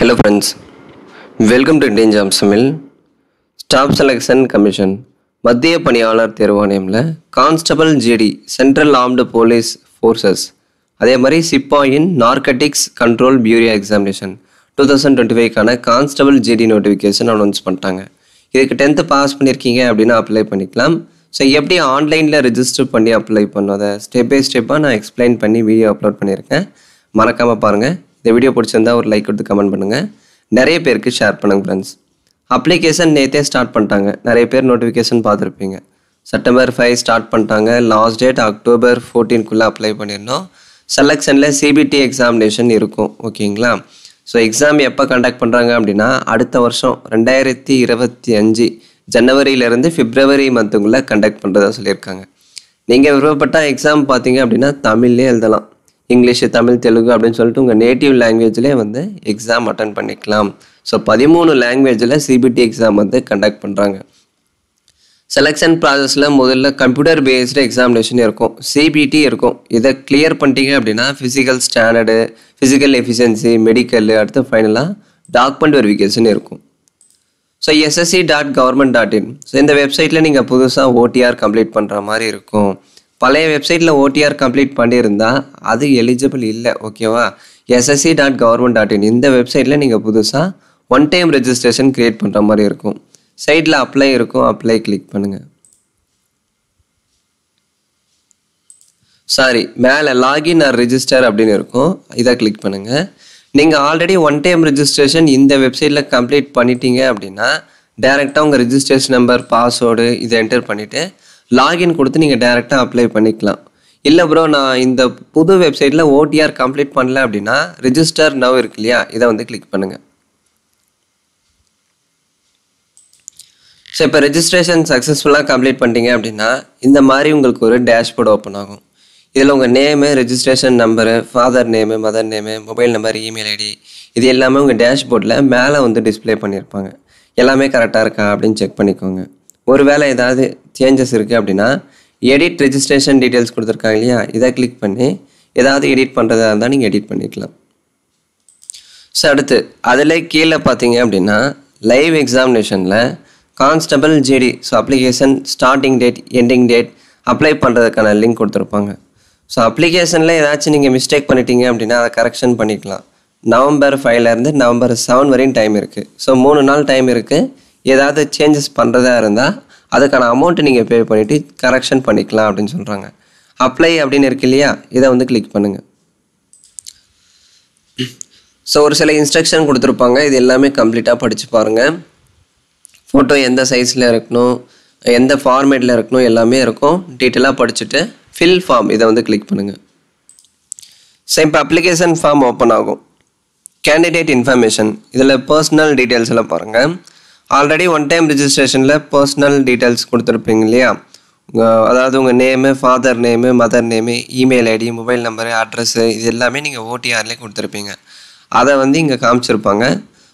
Hello friends, welcome to Indian Jobs Mill. Staff Selection Commission மத்திய பணியாளர் தேர்வாணையம்ல constable GD central armed police forces அதே மாதிரி சிப்பாயின் narcotics control bureau examination two thousand twenty ஃபைவ்க்கான constable GD notification announce பண்ணிட்டாங்க இதுக்கு டென்த்து பாஸ் பண்ணியிருக்கீங்க அப்படின்னா அப்ளை பண்ணிக்கலாம் ஸோ எப்படி ஆன்லைனில் ரிஜிஸ்டர் பண்ணி அப்ளை பண்ணதை ஸ்டெப் பை ஸ்டெப்பாக நான் எக்ஸ்பிளைன் பண்ணி வீடியோ அப்லோட் பண்ணியிருக்கேன் மறக்காமல் பாருங்கள் இந்த வீடியோ பிடிச்சிருந்தா ஒரு லைக் கொடுத்து கமெண்ட் பண்ணுங்கள் நிறைய பேருக்கு ஷேர் பண்ணுங்க ஃப்ரெண்ட்ஸ் அப்ளிகேஷன் நேற்றே ஸ்டார்ட் பண்ணிட்டாங்க நிறைய பேர் நோட்டிஃபிகேஷன் பார்த்துருப்பீங்க செப்டம்பர் ஃபைவ் ஸ்டார்ட் பண்ணிட்டாங்க லாஸ்ட் டேட் அக்டோபர் ஃபோர்டீன்குள்ளே அப்ளை பண்ணியிருந்தோம் செலெக்ஷனில் சிபிடி எக்ஸாமினேஷன் இருக்கும் ஓகேங்களா ஸோ எக்ஸாம் எப்போ கண்டக்ட் பண்ணுறாங்க அப்படின்னா அடுத்த வருஷம் ரெண்டாயிரத்தி இருபத்தி அஞ்சு ஜனவரியிலேருந்து ஃபிப்ரவரி மந்த்துக்குள்ளே கண்டக்ட் பண்ணுறதா சொல்லியிருக்காங்க நீங்கள் விருப்பப்பட்ட எக்ஸாம் பார்த்தீங்க அப்படின்னா தமிழ்லேயே எழுதலாம் இங்கிலீஷு தமிழ் தெலுங்கு அப்படின்னு சொல்லிட்டு உங்கள் நேட்டிவ் லாங்குவேஜ்லேயே வந்து எக்ஸாம் அட்டன் பண்ணிக்கலாம் ஸோ பதிமூணு லாங்குவேஜில் சிபிடி எக்ஸாம் வந்து கண்டக்ட் பண்ணுறாங்க செலெக்ஷன் ப்ராசஸில் முதல்ல கம்ப்யூட்டர் பேஸ்டு எக்ஸாமினேஷன் இருக்கும் சிபிடி இருக்கும் இதை கிளியர் பண்ணிட்டீங்க அப்படின்னா physical standard physical efficiency medical அடுத்து ஃபைனலாக டாக்குமெண்ட் வெரிஃபிகேஷன் இருக்கும் so SSC dot government dot in so இந்த வெப்சைட்டில் நீங்கள் புதுசாக ஓடிஆர் கம்ப்ளீட் பண்ணுற மாதிரி இருக்கும் பழைய வெப்சைட்டில் ஓடிஆர் கம்ப்ளீட் பண்ணியிருந்தால் அது எலிஜிபிள் இல்லை ஓகேவா SSC dot government dot in இந்த வெப்சைட்டில் நீங்கள் புதுசாக ஒன் டைம் ரெஜிஸ்ட்ரேஷன் க்ரியேட் பண்ணுற மாதிரி இருக்கும் சைட்டில் அப்ளை இருக்கும் அப்ளை கிளிக் பண்ணுங்கள் சாரி மேலே லாகின் ஆர் ரிஜிஸ்டர் அப்படின்னு இருக்கும் இதை கிளிக் பண்ணுங்கள் நீங்கள் ஆல்ரெடி ஒன் டைம் ரிஜிஸ்ட்ரேஷன் இந்த வெப்சைட்டில் கம்ப்ளீட் பண்ணிட்டீங்க அப்படின்னா டேரெக்டாக உங்கள் ரிஜிஸ்ட்ரேஷன் நம்பர் பாஸ்வேர்டு இதை என்டர் பண்ணிவிட்டு லாகின் கொடுத்து நீங்கள் டேரெக்டாக அப்ளை பண்ணிக்கலாம் இல்லை ப்ரோ நான் இந்த புது வெப்சைட்டில் ஓடிஆர் கம்ப்ளீட் பண்ணல அப்படின்னா ரிஜிஸ்டர் நவ் இருக்கு இல்லையா இதை வந்து கிளிக் பண்ணுங்கள் ஸோ இப்போ ரெஜிஸ்ட்ரேஷன் சக்ஸஸ்ஃபுல்லாக கம்ப்ளீட் பண்ணிட்டீங்க அப்படின்னா இந்த மாதிரி உங்களுக்கு ஒரு டேஷ்போர்டு ஓப்பன் ஆகும் இதில் உங்கள் name registration number father name mother name mobile number email ID இது எல்லாமே உங்கள் டேஷ்போர்டில் மேலே வந்து டிஸ்பிளே பண்ணியிருப்பாங்க எல்லாமே கரெக்டாக இருக்கா அப்படின்னு செக் பண்ணிக்கோங்க ஒரு வேளை ஏதாவது சேஞ்சஸ் இருக்குது அப்படின்னா எடிட் ரெஜிஸ்ட்ரேஷன் டீட்டெயில்ஸ் கொடுத்துருக்காங்க இல்லையா இதை கிளிக் பண்ணி ஏதாவது எடிட் பண்ணுறதா இருந்தால் நீங்கள் எடிட் பண்ணிக்கலாம் ஸோ அடுத்து அதில் கீழே பார்த்தீங்க அப்படின்னா லைவ் எக்ஸாமினேஷனில் constable GD so application starting date ending date apply பண்ணுறதுக்கான லிங்க் கொடுத்துருப்பாங்க ஸோ அப்ளிகேஷனில் ஏதாச்சும் நீங்கள் மிஸ்டேக் பண்ணிட்டீங்க அப்படின்னா அதை கரெக்ஷன் பண்ணிக்கலாம் நவம்பர் ஃபைவ்லேருந்து நவம்பர் செவன் வரையும் டைம் இருக்குது ஸோ மூணு நாள் டைம் இருக்குது ஏதாவது சேஞ்சஸ் பண்ணுறதா இருந்தால் அதுக்கான அமௌண்ட்டு நீங்கள் பே பண்ணிவிட்டு கரெக்ஷன் பண்ணிக்கலாம் அப்படின்னு சொல்கிறாங்க அப்ளை அப்படின்னு இருக்கு இல்லையா இதை வந்து கிளிக் பண்ணுங்கள் ஸோ ஒரு சில இன்ஸ்ட்ரக்ஷன் கொடுத்துருப்பாங்க இது எல்லாமே கம்ப்ளீட்டாக படித்து பாருங்கள் ஃபோட்டோ எந்த சைஸில் இருக்கணும் எந்த ஃபார்மேட்டில் இருக்கணும் எல்லாமே இருக்கும் டீட்டெயிலாக படிச்சுட்டு ஃபில் ஃபார்ம் இதை வந்து கிளிக் பண்ணுங்கள் ஸோ இப்போ அப்ளிகேஷன் ஃபார்ம் ஓப்பன் ஆகும் கேண்டிடேட் இன்ஃபர்மேஷன் இதில் பர்சனல் டீட்டெயில்ஸ் எல்லாம் பாருங்கள் ஆல்ரெடி ஒன் டைம் ரிஜிஸ்ட்ரேஷனில் பர்சனல் டீட்டெயில்ஸ் கொடுத்துருப்பீங்க இல்லையா உங்கள் அதாவது உங்கள் name father name mother name email ID mobile number address இது எல்லாமே நீங்கள் ஓடிஆர்லேயே கொடுத்துருப்பீங்க அதை வந்து இங்கே காமிச்சிருப்பாங்க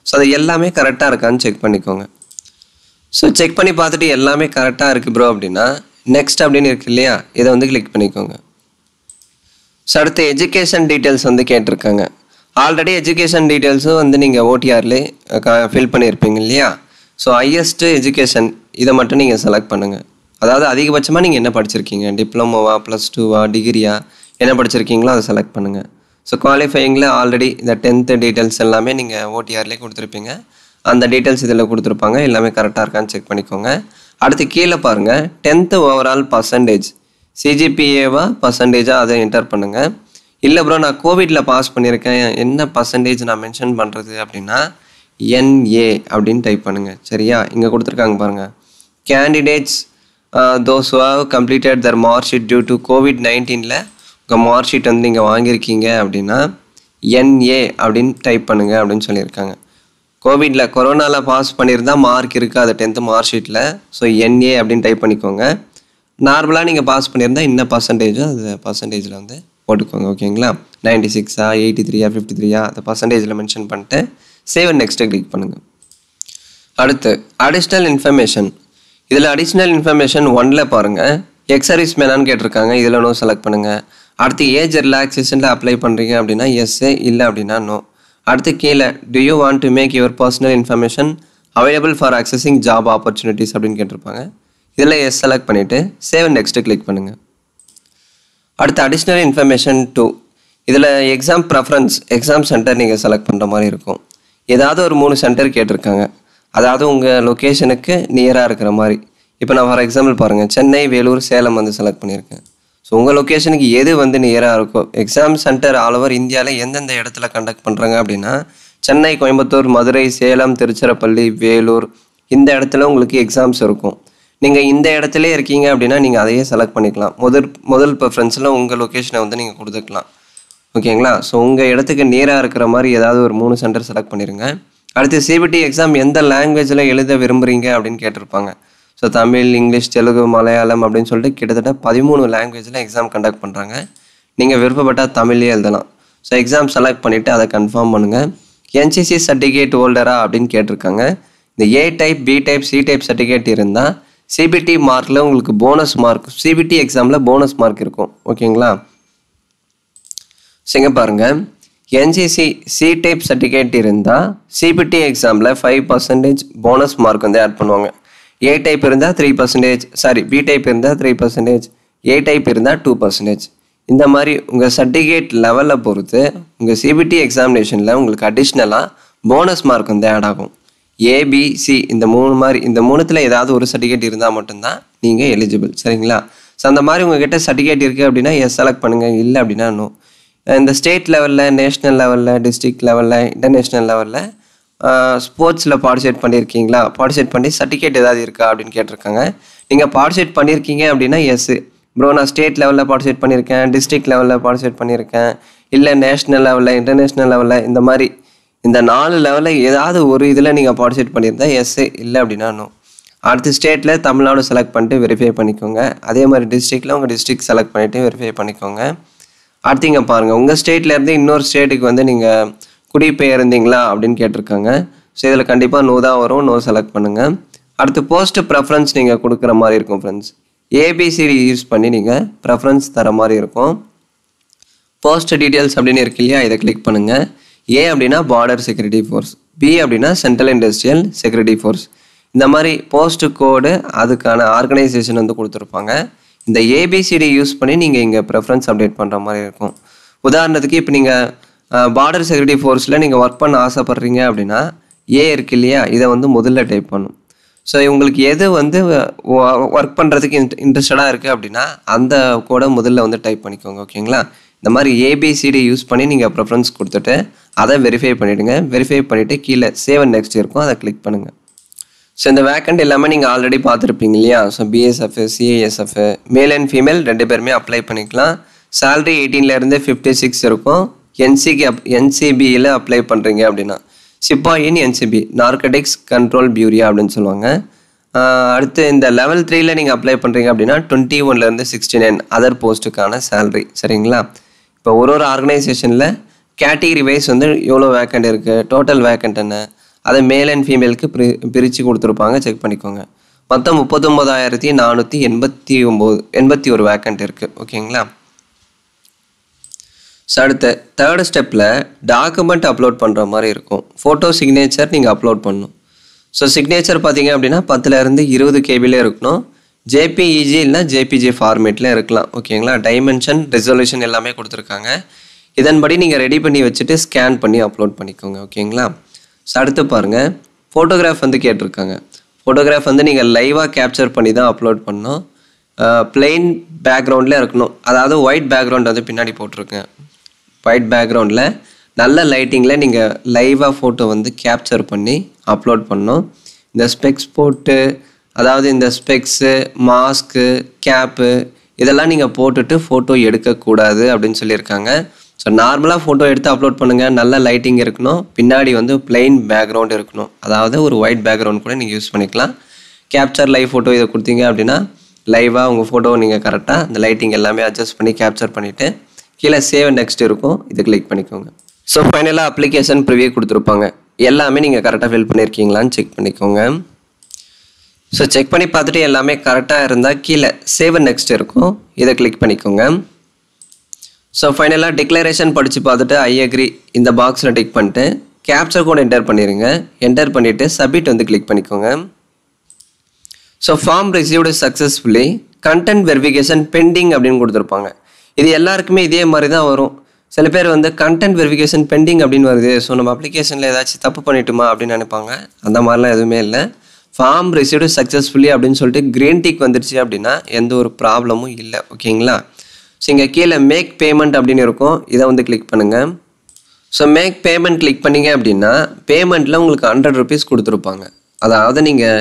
ஸோ அது எல்லாமே கரெக்டாக இருக்கான்னு செக் பண்ணிக்கோங்க ஸோ செக் பண்ணி பார்த்துட்டு எல்லாமே கரெக்டாக இருக்குது ப்ரோ அப்படின்னா நெக்ஸ்ட் அப்படின்னு இருக்கு இல்லையா இதை வந்து கிளிக் பண்ணிக்கோங்க ஸோ அடுத்து எஜுகேஷன் டீட்டெயில்ஸ் வந்து கேட்டிருக்காங்க ஆல்ரெடி எஜுகேஷன் டீட்டெயில்ஸும் வந்து நீங்கள் ஓடிஆர்லேயே ஃபில் பண்ணியிருப்பீங்க இல்லையா ஸோ ஹையஸ்ட்டு எஜுகேஷன் இதை மட்டும் நீங்கள் செலக்ட் பண்ணுங்கள் அதாவது அதிகபட்சமாக நீங்கள் என்ன படிச்சிருக்கீங்க டிப்ளமோவா ப்ளஸ் டூவா டிகிரியா என்ன படிச்சிருக்கீங்களோ அதை செலக்ட் பண்ணுங்கள் ஸோ குவாலிஃபையிங்கில் ஆல்ரெடி இந்த டென்த்து டீட்டெயில்ஸ் எல்லாமே நீங்கள் ஓடிஆர்லேயே கொடுத்துருப்பீங்க அந்த டீட்டெயில்ஸ் இதில் கொடுத்துருப்பாங்க எல்லாமே கரெக்டாக இருக்கான்னு செக் பண்ணிக்கோங்க அடுத்து கீழே பாருங்கள் டென்த்து ஓவரால் பர்சன்டேஜ் சிஜிபிஏவா பர்சன்டேஜாக அதை என்டர் பண்ணுங்கள் இல்லை ப்ரோ நான் கோவிடில் பாஸ் பண்ணியிருக்கேன் என்ன பர்சன்டேஜ் நான் மென்ஷன் பண்ணுறது அப்படின்னா என்ஏ அப்படின்னு டைப் பண்ணுங்கள் சரியா இங்கே கொடுத்துருக்காங்க பாருங்கள் candidates those have completed their mark sheet due to covid நைன்டீனில் உங்கள் மார்க் ஷீட் வந்து இங்கே வாங்கியிருக்கீங்க அப்படின்னா என்ஏ அப்படின்னு டைப் பண்ணுங்கள் அப்படின்னு சொல்லியிருக்காங்க கோவிடில் கொரோனாவில் பாஸ் பண்ணியிருந்தால் மார்க் இருக்குது அது டென்த்து மார்க் ஷீட்டில் ஸோ என்ஏ அப்படின்னு டைப் பண்ணிக்கோங்க நார்மலாக நீங்கள் பாஸ் பண்ணியிருந்தால் என்ன பர்சன்டேஜோ அது பர்சன்டேஜில் வந்து போட்டுக்கோங்க ஓகேங்களா நைன்டி சிக்ஸா எயிட்டி த்ரீயா ஃபிஃப்டி த்ரீயா அந்த பர்சன்டேஜில் மென்ஷன் பண்ணிட்டு சேவ் அண்ட் நெக்ஸ்ட்டை கிளிக் பண்ணுங்கள் அடுத்து அடிஷ்னல் இன்ஃபர்மேஷன் இதில் அடிஷ்னல் இன்ஃபர்மேஷன் ஒன்ல பாருங்கள் எக்ஸ் சர்வீஸ் மேனான்னு கேட்டிருக்காங்க இதில் நோ செலக்ட் பண்ணுங்கள் அடுத்து ஏஜ் ரிலாக்ஸேஷனில் அப்ளை பண்ணுறீங்க அப்படின்னா எஸ்ஸு இல்லை அப்படின்னா நோ அடுத்து கீழே do you want to make your personal information available for accessing job opportunities அப்படின்னு கேட்டிருப்பாங்க இதில் எஸ் செலக்ட் பண்ணிவிட்டு சேவ் அண்ட் நெக்ஸ்ட்டு கிளிக் பண்ணுங்கள் அடுத்து அடிஷ்னல் இன்ஃபர்மேஷன் டூ இதில் எக்ஸாம் ப்ரெஃபரன்ஸ் எக்ஸாம் சென்டர் நீங்கள் செலக்ட் பண்ணுற மாதிரி இருக்கும் ஏதாவது ஒரு மூணு சென்டர் கேட்டிருக்காங்க அதாவது உங்கள் லொக்கேஷனுக்கு நியராக இருக்கிற மாதிரி இப்போ நான் ஃபார் எக்ஸாம்பிள் பாருங்கள் சென்னை வேலூர் சேலம் வந்து செலக்ட் பண்ணியிருக்கேன் ஸோ உங்கள் லொக்கேஷனுக்கு எது வந்து நியராக இருக்கோ எக்ஸாம் சென்டர் ஆல் ஓவர் இந்தியாவில் எந்தெந்த இடத்துல கண்டக்ட் பண்ணுறாங்க அப்படின்னா சென்னை கோயம்புத்தூர் மதுரை சேலம் திருச்சிராப்பள்ளி வேலூர் இந்த இடத்துல உங்களுக்கு எக்ஸாம்ஸ் இருக்கும் நீங்கள் இந்த இடத்துல இருக்கீங்க அப்படின்னா நீங்கள் அதையே செலக்ட் பண்ணிக்கலாம் முதல் முதல் ப்ரிஃபரன்ஸில் உங்கள் லொக்கேஷனை வந்து நீங்கள் கொடுத்துக்கலாம் ஓகேங்களா ஸோ உங்கள் இடத்துக்கு நேராக இருக்கிற மாதிரி ஏதாவது ஒரு மூணு சென்டர் செலக்ட் பண்ணிடுங்க அடுத்து சிபிடி எக்ஸாம் எந்த லாங்குவேஜில் எழுத விரும்புகிறீங்க அப்படின்னு கேட்டிருப்பாங்க ஸோ தமிழ் இங்கிலீஷ் தெலுங்கு மலையாளம் அப்படின்னு சொல்லிட்டு கிட்டத்தட்ட பதிமூணு லாங்குவேஜில் எக்ஸாம் கண்டக்ட் பண்ணுறாங்க நீங்கள் விருப்பப்பட்டால் தமிழ்லேயே எழுதலாம் ஸோ எக்ஸாம் செலக்ட் பண்ணிவிட்டு அதை கன்ஃபார்ம் பண்ணுங்கள் என்சிசி சர்டிஃபிகேட் ஹோல்டரா அப்படின்னு கேட்டிருக்காங்க இந்த A type B type C type certificate இருந்தால் சிபிடி மார்க்கில் உங்களுக்கு போனஸ் மார்க் சிபிடி எக்ஸாமில் போனஸ் மார்க் இருக்கும் ஓகேங்களா சரிங்க பாருங்கள் என்சிசி சி டைப் சர்டிஃபிகேட் இருந்தால் சிபிடி எக்ஸாமில் ஃபைவ் பர்சன்டேஜ் போனஸ் மார்க் வந்து ஆட் பண்ணுவாங்க ஏ டைப் இருந்தால் three percentage sorry B type இருந்தால் த்ரீ பர்சன்டேஜ் ஏ டைப் இருந்தால் டூ பர்சன்டேஜ் இந்த மாதிரி உங்கள் சர்டிஃபிகேட் லெவலை பொறுத்து உங்கள் சிபிடி எக்ஸாமினேஷனில் உங்களுக்கு அடிஷ்னலாக போனஸ் மார்க் வந்து ஆட் ஆகும் ஏபிசி இந்த மூணு மாதிரி இந்த மூணுத்தில் ஏதாவது ஒரு சர்டிஃபிகேட் இருந்தால் மட்டும்தான் நீங்கள் எலிஜிபிள் சரிங்களா ஸோ அந்த மாதிரி உங்கள் கிட்டே சர்டிஃபிகேட் இருக்குது அப்படின்னா எஸ் செலக்ட் பண்ணுங்கள் இல்லை அப்படின்னா இன்னும் இந்த ஸ்டேட் லெவலில் நேஷ்னல் லெவலில் டிஸ்ட்ரிக்ட் லெவலில் இன்டர்நேஷ்னல் லெவலில் ஸ்போர்ட்ஸில் பார்ட்டிசிபேட் பண்ணியிருக்கீங்களா பார்ட்டிசிபேட் பண்ணி சர்டிஃபிகேட் ஏதாவது இருக்கா அப்படின்னு கேட்டிருக்காங்க நீங்கள் பார்ட்டிசிபேட் பண்ணியிருக்கீங்க அப்படின்னா எஸ் ப்ரோ நான் ஸ்டேட் லெவலில் பார்ட்டிசிபேட் பண்ணியிருக்கேன் டிஸ்ட்ரிக்ட் லெவலில் பார்ட்டிசிபேட் பண்ணியிருக்கேன் இல்லை நேஷ்னல் லெவலில் இன்டர்நேஷ்னல் லெவலில் இந்த மாதிரி இந்த நாலு லெவலில் ஏதாவது ஒரு இதில் நீங்கள் பார்ட்டிசிபேட் பண்ணியிருந்தா எஸ் இல்லை அப்படின்னா நோ அடுத்த ஸ்டேட்டில் தமிழ்நாடு செலக்ட் பண்ணிட்டு வெரிஃபை பண்ணிக்கோங்க அதே மாதிரி டிஸ்ட்ரிக்டில் உங்கள் டிஸ்ட்ரிக்ட் செலக்ட் பண்ணிவிட்டு வெரிஃபை பண்ணிக்கோங்க அடுத்தீங்க பாருங்கள் உங்கள் ஸ்டேட்லேருந்து இன்னொரு ஸ்டேட்டுக்கு வந்து நீங்கள் குடிபெயர்ந்தீங்களா அப்படின்னு கேட்டிருக்காங்க ஸோ இதில் கண்டிப்பாக நோ தான் வரும் நோ செலக்ட் பண்ணுங்கள் அடுத்து போஸ்ட் ப்ரெஃபரன்ஸ் நீங்கள் கொடுக்குற மாதிரி இருக்கும் ஃப்ரெண்ட்ஸ் ஏபிசிடி யூஸ் பண்ணி நீங்கள் ப்ரெஃபரன்ஸ் தர மாதிரி இருக்கும் போஸ்ட் டீட்டெயில்ஸ் அப்படின்னு இருக்கு இல்லையா இதை கிளிக் பண்ணுங்கள் ஏ அப்படின்னா பார்டர் செக்யூரிட்டி ஃபோர்ஸ் பி அப்படின்னா சென்ட்ரல் இண்டஸ்ட்ரியல் செக்யூரிட்டி ஃபோர்ஸ் இந்த மாதிரி போஸ்ட் கோடு அதுக்கான ஆர்கனைசேஷன் வந்து கொடுத்துருப்பாங்க இந்த ஏபிசிடி யூஸ் பண்ணி நீங்கள் இங்கே ப்ரெஃபரன்ஸ் அப்டேட் பண்ணுற மாதிரி இருக்கும் உதாரணத்துக்கு இப்போ நீங்கள் பார்டர் செக்யூரிட்டி ஃபோர்ஸில் நீங்கள் ஒர்க் பண்ண ஆசைப்பட்றீங்க அப்படின்னா ஏ இருக்கு இல்லையா இதை வந்து முதல்ல டைப் பண்ணும் ஸோ இவங்களுக்கு எது வந்து ஒர்க் பண்ணுறதுக்கு இன்ட் இன்ட்ரெஸ்டடாக இருக்குது அப்படின்னா அந்த கூட முதல்ல வந்து டைப் பண்ணிக்கோங்க ஓகேங்களா இந்த மாதிரி ஏபிசிடி யூஸ் பண்ணி நீங்கள் ப்ரிஃபரன்ஸ் கொடுத்துட்டு அதை வெரிஃபை பண்ணிவிடுங்க வெரிஃபை பண்ணிவிட்டு கீழே சேவன் நெக்ஸ்ட் இருக்கும் அதை கிளிக் பண்ணுங்கள் ஸோ இந்த வேக்கண்ட் எல்லாமே நீங்கள் ஆல்ரெடி பார்த்துருப்பீங்க இல்லையா so BSF CASF male and female ரெண்டு பேருமே அப்ளை பண்ணிக்கலாம் சேல்ரி எயிட்டீன்லேருந்து ஃபிஃப்டி சிக்ஸ் இருக்கும் என்சிக்கு அப் என்சிபியில் அப்ளை பண்ணுறீங்க அப்படின்னா சிப்பாயின் என்சிபி நார்கடிக்ஸ் கண்ட்ரோல் பியூரியா அப்படின்னு சொல்லுவாங்க அடுத்து இந்த லெவல் த்ரீயில் நீங்கள் அப்ளை பண்ணுறீங்க அப்படின்னா டுவெண்ட்டி ஒன்லேருந்து சிக்ஸ்டி நைன் அதர் போஸ்ட்டுக்கான சேல்ரி சரிங்களா இப்போ ஒரு ஒரு ஆர்கனைசேஷனில் கேட்டகிரி வைஸ் வந்து எவ்வளோ வேக்கண்ட் இருக்குது டோட்டல் வேக்கண்ட் என்ன அதை மேல் அண்ட் ஃபீமேலுக்கு பிரி பிரித்து கொடுத்துருப்பாங்க செக் பண்ணிக்கோங்க மொத்தம் முப்பத்தொம்போதாயிரத்தி நானூற்றி எண்பத்தி ஒம்பது எண்பத்தி ஒரு வேக்கண்ட் இருக்குது ஓகேங்களா ஸோ அடுத்த தேர்டு ஸ்டெப்பில் டாக்குமெண்ட் அப்லோட் பண்ணுற மாதிரி இருக்கும் ஃபோட்டோ சிக்னேச்சர் நீங்கள் அப்லோட் பண்ணணும் ஸோ சிக்னேச்சர் பார்த்தீங்க அப்படின்னா பத்துலேருந்து இருபது கேபிலே இருக்கணும் ஜேபிஇஜி இல்லைனா ஜேபிஜி ஃபார்மேட்டில் இருக்கலாம் ஓகேங்களா டைமென்ஷன் ரெசல்யூஷன் எல்லாமே கொடுத்துருக்காங்க இதன்படி நீங்கள் ரெடி பண்ணி வச்சுட்டு ஸ்கேன் பண்ணி அப்லோட் பண்ணிக்கோங்க ஓகேங்களா ஸோ அடுத்து பாருங்கள் ஃபோட்டோகிராஃப் வந்து கேட்டிருக்காங்க ஃபோட்டோகிராஃப் வந்து நீங்கள் லைவாக கேப்சர் பண்ணி தான் அப்லோட் பண்ணோம் பிளெயின் பேக்ரவுண்டில் இருக்கணும் அதாவது ஒயிட் பேக்ரவுண்ட் வந்து பின்னாடி போட்டிருக்கேன் ஒயிட் பேக்ரவுண்டில் நல்ல லைட்டிங்கில் நீங்கள் லைவாக ஃபோட்டோ வந்து கேப்சர் பண்ணி அப்லோட் பண்ணோம் இந்த ஸ்பெக்ஸ் போட்டு அதாவது இந்த ஸ்பெக்ஸு மாஸ்க்கு கேப்பு இதெல்லாம் நீங்கள் போட்டுட்டு ஃபோட்டோ எடுக்கக்கூடாது அப்படின்னு சொல்லியிருக்காங்க ஸோ நார்மலாக ஃபோட்டோ எடுத்து அப்லோட் பண்ணுங்கள் நல்ல லைட்டிங் இருக்கணும் பின்னாடி வந்து பிளெயின் பேக்ரவுண்ட் இருக்கணும் அதாவது ஒரு ஒயிட் பேக்ரவுண்ட் கூட நீங்கள் யூஸ் பண்ணிக்கலாம் கேப்சர் லைவ் ஃபோட்டோ இதை கொடுத்தீங்க அப்படின்னா லைவாக உங்கள் ஃபோட்டோ நீங்கள் கரெக்டாக அந்த லைட்டிங் எல்லாமே அட்ஜஸ்ட் பண்ணி கேப்சர் பண்ணிவிட்டு கீழே சேவ் நெக்ஸ்ட் இருக்கும் இது கிளிக் பண்ணிக்கோங்க ஸோ ஃபைனலாக அப்ளிகேஷன் ப்ரிவியூ கொடுத்துருப்பாங்க எல்லாமே நீங்கள் கரெக்டாக ஃபில் பண்ணியிருக்கீங்களான்னு செக் பண்ணிக்கோங்க ஸோ செக் பண்ணி பார்த்துட்டு எல்லாமே கரெக்டாக இருந்தால் கீழே சேவ் நெக்ஸ்ட் இருக்கும் இதை கிளிக் பண்ணிக்கோங்க ஸோ ஃபைனலாக டிக்ளரேஷன் படித்து பார்த்துட்டு ஐ அக்ரி இந்த பாக்ஸில் டிக் பண்ணிட்டு கேப்சர் கோட் என்டர் பண்ணிடுங்க என்டர் பண்ணிவிட்டு சப்மிட் வந்து கிளிக் பண்ணிக்கோங்க so form received successfully content verification pending அப்படின்னு கொடுத்துருப்பாங்க இது எல்லாருக்குமே இதே மாதிரி தான் வரும் சில பேர் வந்து கண்டென்ட் வெரிஃபிகேஷன் பெண்டிங் அப்படின்னு வருது ஸோ நம்ம அப்ளிகேஷனில் ஏதாச்சும் தப்பு பண்ணிட்டுமா அப்படின்னு நினைப்பாங்க அந்த மாதிரிலாம் எதுவுமே இல்லை ஃபார்ம் ரிசீவ்டு சக்ஸஸ்ஃபுல்லி அப்படின்னு சொல்லிட்டு க்ரீன் டிக் வந்துடுச்சு அப்படின்னா எந்த ஒரு ப்ராப்ளமும் இல்லை ஓகேங்களா ஸோ இங்கே கீழே மேக் பேமெண்ட் அப்படின்னு இருக்கும் இதை வந்து கிளிக் பண்ணுங்கள் ஸோ மேக் பேமெண்ட் கிளிக் பண்ணிங்க அப்படின்னா பேமெண்ட்டில் உங்களுக்கு ஹண்ட்ரட் ருபீஸ் கொடுத்துருப்பாங்க அதாவது நீங்கள்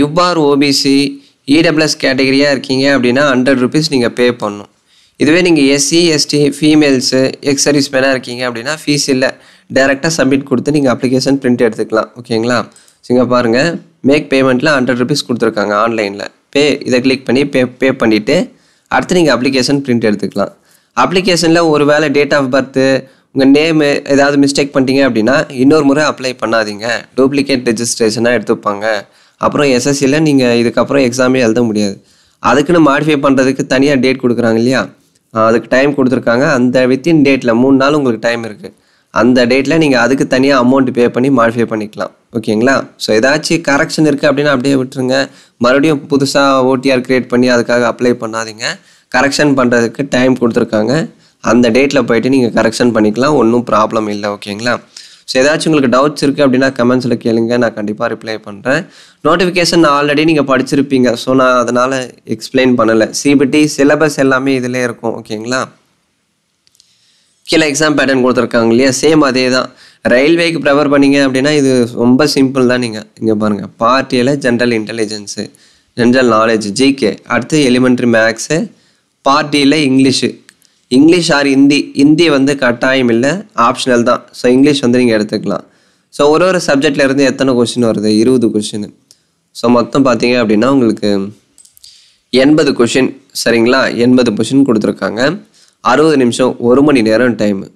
யுபார் ஓபிசி இடபிள்எஸ் கேட்டகரியாக e இருக்கீங்க அப்படின்னா ஹண்ட்ரட் ருபீஸ் நீங்கள் பே பண்ணணும் இதுவே நீங்கள் SC ST females ex service மேனாக இருக்கீங்க அப்படின்னா ஃபீஸ் இல்லை டேரெக்டாக சப்மிட் கொடுத்து நீங்கள் அப்ளிகேஷன் பிரிண்ட் எடுத்துக்கலாம் ஓகேங்களா இங்கே பாருங்கள் மேக் பேமெண்ட்டில் ஹண்ட்ரட் ருபீஸ் கொடுத்துருக்காங்க ஆன்லைனில் பே இதை கிளிக் பண்ணி பே பே பண்ணிவிட்டு அடுத்து நீங்கள் அப்ளிகேஷன் பிரிண்ட் எடுத்துக்கலாம் அப்ளிகேஷனில் ஒரு வேளை டேட் ஆஃப் பர்த்து உங்கள் நேமு ஏதாவது மிஸ்டேக் பண்ணிட்டீங்க அப்படின்னா இன்னொரு முறை அப்ளை பண்ணாதீங்க டூப்ளிகேட் ரெஜிஸ்ட்ரேஷனாக எடுத்துப்பாங்க அப்புறம் எஸ்எஸ்சியில் நீங்கள் இதுக்கப்புறம் எக்ஸாமே எழுத முடியாது அதுக்குன்னு மாடிஃபை பண்ணுறதுக்கு தனியாக டேட் கொடுக்குறாங்க இல்லையா அதுக்கு டைம் கொடுத்துருக்காங்க அந்த வித்தின் டேட்டில் மூணு நாள் உங்களுக்கு டைம் இருக்குது அந்த டேட்டில் நீங்கள் அதுக்கு தனியாக அமௌண்ட் பே பண்ணி மாடிஃபை பண்ணிக்கலாம் ஓகேங்களா ஸோ ஏதாச்சும் கரெக்ஷன் இருக்குது அப்படின்னா அப்படியே விட்டுருங்க மறுபடியும் புதுசாக ஓடிஆர் க்ரியேட் பண்ணி அதுக்காக அப்ளை பண்ணாதீங்க கரெக்ஷன் பண்ணுறதுக்கு டைம் கொடுத்துருக்காங்க அந்த டேட்டில் போயிட்டு நீங்கள் கரெக்ஷன் பண்ணிக்கலாம் ஒன்றும் ப்ராப்ளம் இல்லை ஓகேங்களா ஸோ ஏதாச்சும் உங்களுக்கு டவுட்ஸ் இருக்குது அப்படின்னா கமெண்ட்ஸில் கேளுங்க நான் கண்டிப்பாக ரிப்ளை பண்ணுறேன் நோட்டிஃபிகேஷன் ஆல்ரெடி நீங்கள் படிச்சிருப்பீங்க ஸோ நான் அதனால் எக்ஸ்பிளைன் பண்ணலை சிபிடி சிலபஸ் எல்லாமே இதிலே இருக்கும் ஓகேங்களா கீழே எக்ஸாம் பேட்டர்ன் கொடுத்துருக்காங்க இல்லையா சேம் அதே தான் ரயில்வேக்கு ப்ரிஃபர் பண்ணீங்க அப்படின்னா இது ரொம்ப சிம்பிள் தான் நீங்கள் இங்கே பாருங்கள் பார்ட்டியில் general intelligence general knowledge GK அடுத்து எலிமெண்ட்ரி மேக்ஸு பார்ட்டியில் English English or Hindi Hindi வந்து கட்டாயம் இல்லை ஆப்ஷனல் தான் ஸோ இங்கிலீஷ் வந்து நீங்கள் எடுத்துக்கலாம் ஸோ ஒரு ஒரு சப்ஜெக்டில் இருந்து எத்தனை கொஷின் வருது இருபது கொஷின் ஸோ மொத்தம் பார்த்தீங்க அப்படின்னா உங்களுக்கு எண்பது கொஷின் சரிங்களா எண்பது கொஷின் கொடுத்துருக்காங்க அறுபது நிமிஷம் ஒரு மணி நேரம் டைமு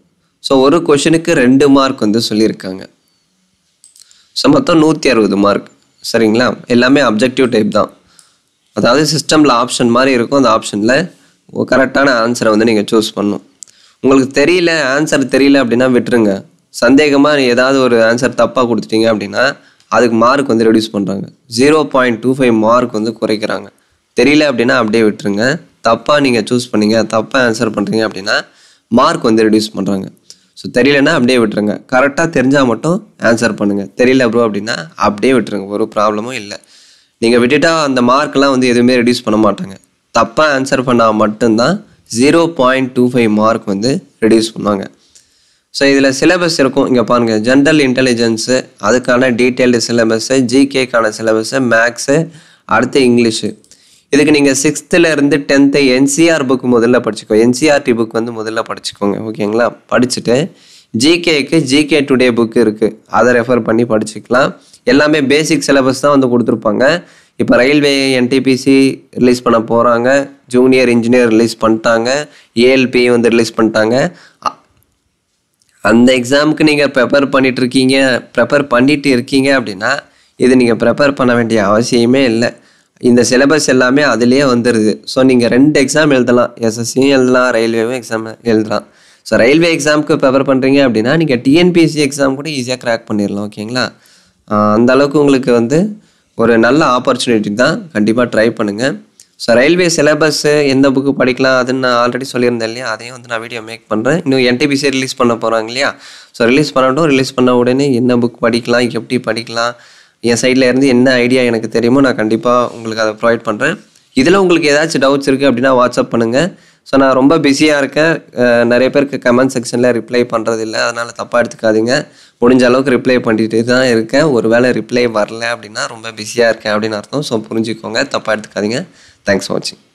ஸோ ஒரு கொஷனுக்கு ரெண்டு மார்க் வந்து சொல்லியிருக்காங்க ஸோ மொத்தம் நூற்றி அறுபது மார்க் சரிங்களா எல்லாமே அப்ஜெக்டிவ் டைப் தான் அதாவது சிஸ்டமில் ஆப்ஷன் மாதிரி இருக்கும் அந்த ஆப்ஷனில் கரெக்டான ஆன்சரை வந்து நீங்கள் சூஸ் பண்ணும் உங்களுக்கு தெரியல ஆன்சர் தெரியல அப்படின்னா விட்டுருங்க சந்தேகமாக ஏதாவது ஒரு ஆன்சர் தப்பாக கொடுத்துட்டீங்க அப்படின்னா அதுக்கு மார்க் வந்து ரெடியூஸ் பண்ணுறாங்க zero point two five mark வந்து குறைக்கிறாங்க தெரியல அப்படின்னா அப்படியே விட்டுருங்க தப்பாக நீங்கள் சூஸ் பண்ணீங்க தப்பாக ஆன்சர் பண்ணுறீங்க அப்படின்னா மார்க் வந்து ரெடியூஸ் பண்ணுறாங்க ஸோ தெரியலன்னா அப்படியே விட்டுருங்க கரெக்டாக தெரிஞ்சால் மட்டும் ஆன்சர் பண்ணுங்கள் தெரியல ப்ரோ அப்படின்னா அப்படியே விட்டுருங்க ஒரு ப்ராப்ளமும் இல்லை நீங்கள் விட்டுட்டா அந்த மார்க்லாம் வந்து எதுவுமே ரெடியூஸ் பண்ண மாட்டாங்க தப்பாக ஆன்சர் பண்ணால் மட்டும்தான் zero point two five mark வந்து ரெடியூஸ் பண்ணுவாங்க ஸோ இதில் சிலபஸ் இருக்கும் இங்கே பாருங்கள் ஜென்ரல் இன்டெலிஜென்ஸு அதுக்கான டீட்டெயில்டு சிலபஸ்ஸு ஜிகேக்கான சிலபஸ்ஸு மேக்ஸு அடுத்து இங்கிலீஷு இதுக்கு நீங்கள் சிக்ஸ்த்துலேருந்து டென்த்து என்சிஆர் புக் முதல்ல படிச்சுக்கோ என்சிஆர்டி புக் e வந்து முதல்ல படிச்சுக்கோங்க ஓகேங்களா படிச்சுட்டு ஜிகேக்கு ஜிகே டுடே புக் இருக்குது அதை ரெஃபர் பண்ணி படிச்சுக்கலாம் எல்லாமே பேசிக் சிலபஸ் தான் வந்து கொடுத்துருப்பாங்க இப்போ ரயில்வே என்டிபிசி ரிலீஸ் பண்ண போகிறாங்க ஜூனியர் இன்ஜினியர் ரிலீஸ் பண்ணிட்டாங்க ஏஎல்பி வந்து ரிலீஸ் பண்ணிட்டாங்க அந்த எக்ஸாமுக்கு நீங்கள் ப்ரிப்பேர் பண்ணிகிட்டு இருக்கீங்க ப்ரிப்பேர் பண்ணிட்டு இருக்கீங்க அப்படின்னா இது நீங்கள் ப்ரிப்பேர் பண்ண வேண்டிய அவசியமே இல்லை இந்த சிலபஸ் எல்லாமே அதுலேயே வந்துடுது ஸோ நீங்கள் ரெண்டு எக்ஸாம் எழுதலாம் எஸ்எஸ்சியும் எழுதலாம் ரயில்வேவும் எக்ஸாம் எழுதலாம் ஸோ ரயில்வே எக்ஸாமுக்கு ப்ரிப்பேர் பண்ணுறீங்க அப்படின்னா நீங்கள் டிஎன்பிஎஸ்சி எக்ஸாம் கூட ஈஸியாக க்ராக் பண்ணிடலாம் ஓகேங்களா அந்த அளவுக்கு உங்களுக்கு வந்து ஒரு நல்ல ஆப்பர்ச்சுனிட்டி தான் கண்டிப்பாக ட்ரை பண்ணுங்கள் ஸோ ரயில்வே சிலபஸ்ஸு எந்த புக்கு படிக்கலாம் அதுன்னு நான் ஆல்ரெடி சொல்லியிருந்தேன் இல்லையா அதையும் வந்து நான் வீடியோ மேக் பண்ணுறேன் இன்னும் என்டிபிசி ரிலீஸ் பண்ண போகிறாங்க இல்லையா ஸோ ரிலீஸ் பண்ணட்டும் ரிலீஸ் பண்ண உடனே என்ன புக் படிக்கலாம் எப்படி படிக்கலாம் என் சைடில் இருந்து என்ன ஐடியா எனக்கு தெரியுமோ நான் கண்டிப்பாக உங்களுக்கு அதை ப்ரொவைட் பண்ணுறேன் இதில் உங்களுக்கு ஏதாச்சும் டவுட்ஸ் இருக்குது அப்படின்னா வாட்ஸ்அப் பண்ணுங்கள் ஸோ நான் ரொம்ப பிஸியாக இருக்கேன் நிறைய பேருக்கு கமெண்ட் செக்ஷனில் ரிப்ளை பண்ணுறது இல்லை அதனால் தப்பாக எடுத்துக்காதீங்க முடிஞ்ச அளவுக்கு ரிப்ளை பண்ணிட்டு தான் இருக்கேன் ஒரு வேளை ரிப்ளை வரல அப்படின்னா ரொம்ப பிஸியாக இருக்கேன் அப்படின்னு அர்த்தம் ஸோ புரிஞ்சுக்கோங்க தப்பாக எடுத்துக்காதீங்க தேங்க்ஸ் ஃபார் வாட்சிங்